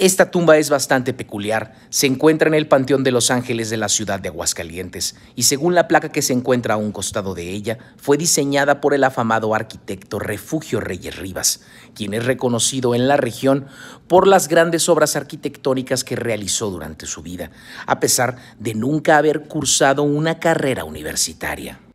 Esta tumba es bastante peculiar. Se encuentra en el Panteón de los Ángeles de la ciudad de Aguascalientes y según la placa que se encuentra a un costado de ella, fue diseñada por el afamado arquitecto Refugio Reyes Rivas, quien es reconocido en la región por las grandes obras arquitectónicas que realizó durante su vida, a pesar de nunca haber cursado una carrera universitaria.